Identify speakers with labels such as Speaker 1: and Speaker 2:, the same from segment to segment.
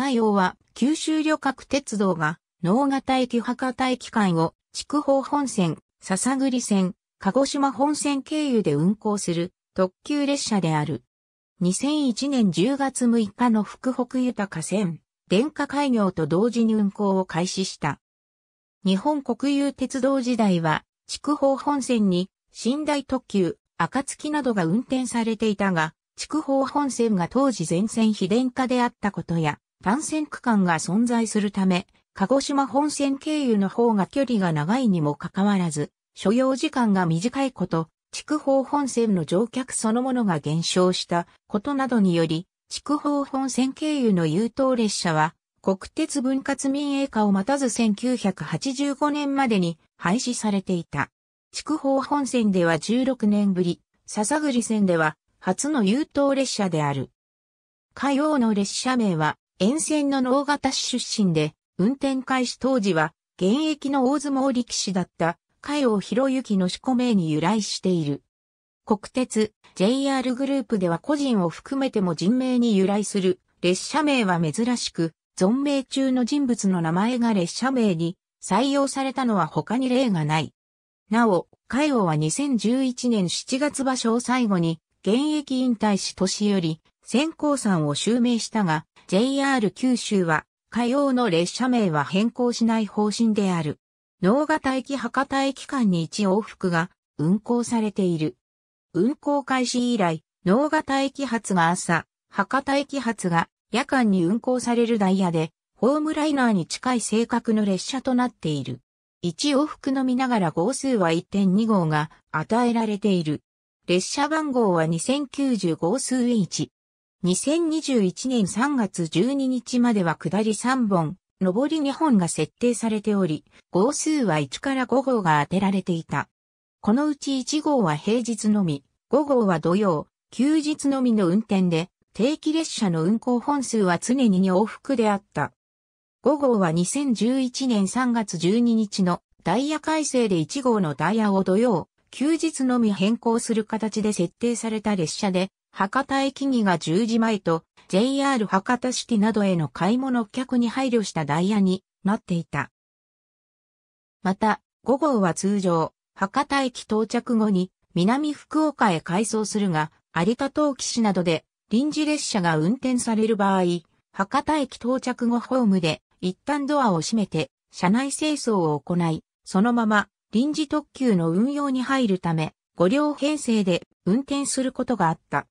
Speaker 1: 海洋は九州旅客鉄道が能形駅博多駅間を筑豊本線、笹栗線、鹿児島本線経由で運行する特急列車である。2001年10月6日の福北豊線、電化開業と同時に運行を開始した。日本国有鉄道時代は、筑豊本線に寝台特急、暁などが運転されていたが、筑豊本線が当時全線非電化であったことや、単線区間が存在するため、鹿児島本線経由の方が距離が長いにもかかわらず、所要時間が短いこと、筑豊本線の乗客そのものが減少したことなどにより、筑豊本線経由の優等列車は、国鉄分割民営化を待たず1985年までに廃止されていた。筑豊本線では16年ぶり、笹栗線では初の優等列車である。火曜の列車名は沿線の能型市出身で、運転開始当時は、現役の大相撲力士だった、海王博之の四股名に由来している。国鉄、JR グループでは個人を含めても人名に由来する列車名は珍しく、存命中の人物の名前が列車名に採用されたのは他に例がない。なお、海王は2011年7月場所を最後に、現役引退し年寄り、先行さんを襲名したが、JR 九州は、火曜の列車名は変更しない方針である。能型駅博多駅間に1往復が運行されている。運行開始以来、能型駅発が朝、博多駅発が夜間に運行されるダイヤで、ホームライナーに近い性格の列車となっている。1往復のみながら号数は1.2号が与えられている。列車番号は2090号数1。2021年3月12日までは下り3本、上り2本が設定されており、号数は1から5号が当てられていた。このうち1号は平日のみ、5号は土曜、休日のみの運転で、定期列車の運行本数は常に2往復であった。5号は2011年3月12日のダイヤ改正で1号のダイヤを土曜、休日のみ変更する形で設定された列車で、博多駅木が10時前と JR 博多シティなどへの買い物客に配慮したダイヤになっていた。また、5号は通常、博多駅到着後に南福岡へ改装するが、有田東器市などで臨時列車が運転される場合、博多駅到着後ホームで一旦ドアを閉めて車内清掃を行い、そのまま臨時特急の運用に入るため、5両編成で運転することがあった。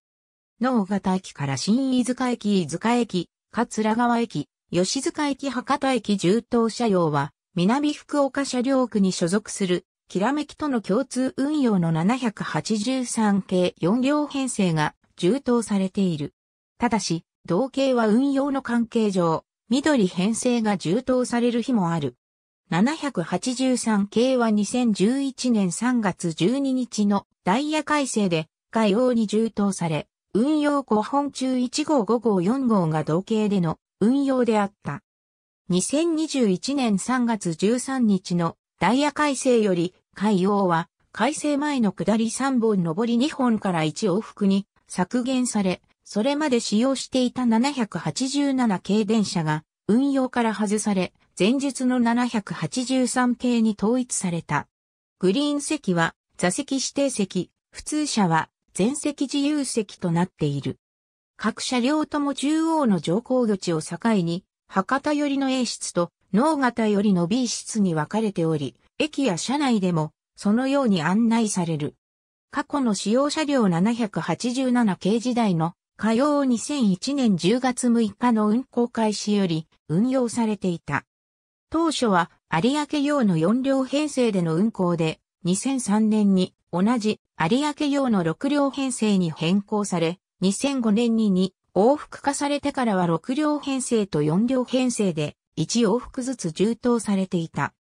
Speaker 1: 能形駅から新飯塚駅飯塚駅、桂川駅、吉塚駅博多駅重等車両は、南福岡車両区に所属する、きらめきとの共通運用の783系4両編成が重当されている。ただし、同系は運用の関係上、緑編成が重当される日もある。783系は2011年3月12日のダイヤ改正で、概要に重当され、運用5本中1号5号4号が同型での運用であった。2021年3月13日のダイヤ改正より、海洋は改正前の下り3本上り2本から1往復に削減され、それまで使用していた787系電車が運用から外され、前述の783系に統一された。グリーン席は座席指定席、普通車は全席自由席となっている。各車両とも中央の乗降口を境に、博多寄りの A 室と能型寄りの B 室に分かれており、駅や車内でもそのように案内される。過去の使用車両787系時代の火曜2001年10月6日の運行開始より運用されていた。当初は有明用の4両編成での運行で、2003年に同じ有明用の6両編成に変更され、2005年に2往復化されてからは6両編成と4両編成で1往復ずつ充当されていた。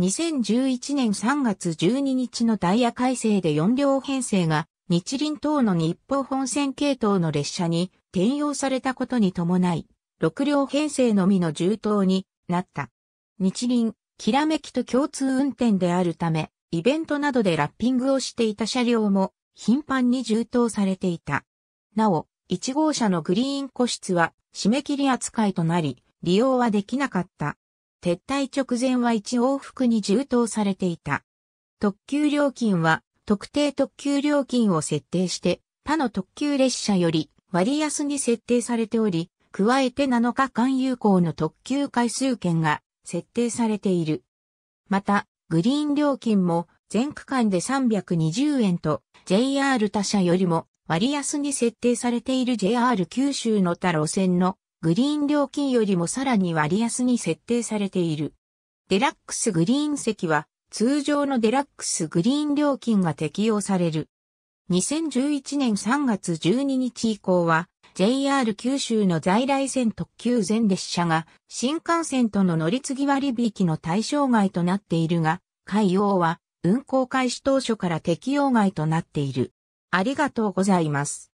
Speaker 1: 2011年3月12日のダイヤ改正で4両編成が日輪等の日報本線系統の列車に転用されたことに伴い、6両編成のみの重当になった。日輪、きらめきと共通運転であるため、イベントなどでラッピングをしていた車両も頻繁に充当されていた。なお、1号車のグリーン個室は締め切り扱いとなり、利用はできなかった。撤退直前は1往復に充当されていた。特急料金は特定特急料金を設定して他の特急列車より割安に設定されており、加えて7日間有効の特急回数券が設定されている。また、グリーン料金も全区間で320円と JR 他社よりも割安に設定されている JR 九州の他路線のグリーン料金よりもさらに割安に設定されている。デラックスグリーン席は通常のデラックスグリーン料金が適用される。2011年3月12日以降は JR 九州の在来線特急全列車が新幹線との乗り継ぎ割引の対象外となっているが、海洋は運行開始当初から適用外となっている。ありがとうございます。